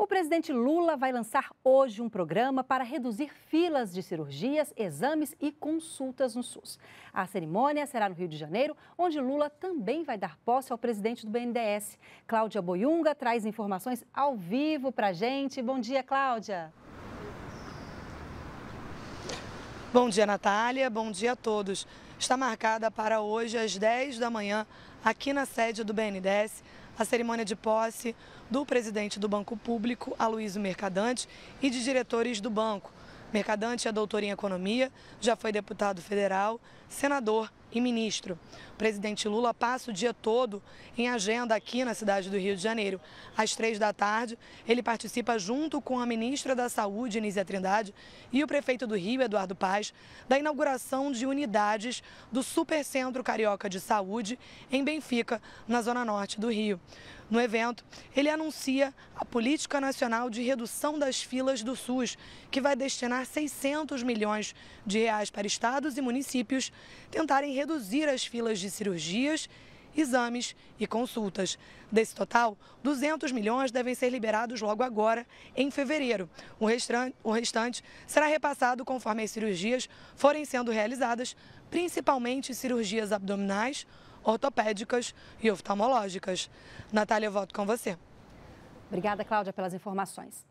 O presidente Lula vai lançar hoje um programa para reduzir filas de cirurgias, exames e consultas no SUS. A cerimônia será no Rio de Janeiro, onde Lula também vai dar posse ao presidente do BNDES. Cláudia Boiunga traz informações ao vivo para a gente. Bom dia, Cláudia. Bom dia, Natália. Bom dia a todos está marcada para hoje às 10 da manhã, aqui na sede do BNDES, a cerimônia de posse do presidente do Banco Público, Aloysio Mercadante, e de diretores do banco. Mercadante é doutor em economia, já foi deputado federal, senador e ministro. O presidente Lula passa o dia todo em agenda aqui na cidade do Rio de Janeiro. Às três da tarde, ele participa junto com a ministra da Saúde, Nízia Trindade, e o prefeito do Rio, Eduardo Paz, da inauguração de unidades do Supercentro Carioca de Saúde em Benfica, na zona norte do Rio. No evento, ele anuncia a Política Nacional de Redução das Filas do SUS, que vai destinar 600 milhões de reais para estados e municípios tentarem reduzir as filas de cirurgias, exames e consultas. Desse total, 200 milhões devem ser liberados logo agora, em fevereiro. O restante, o restante será repassado conforme as cirurgias forem sendo realizadas, principalmente cirurgias abdominais, ortopédicas e oftalmológicas. Natália, eu volto com você. Obrigada, Cláudia, pelas informações.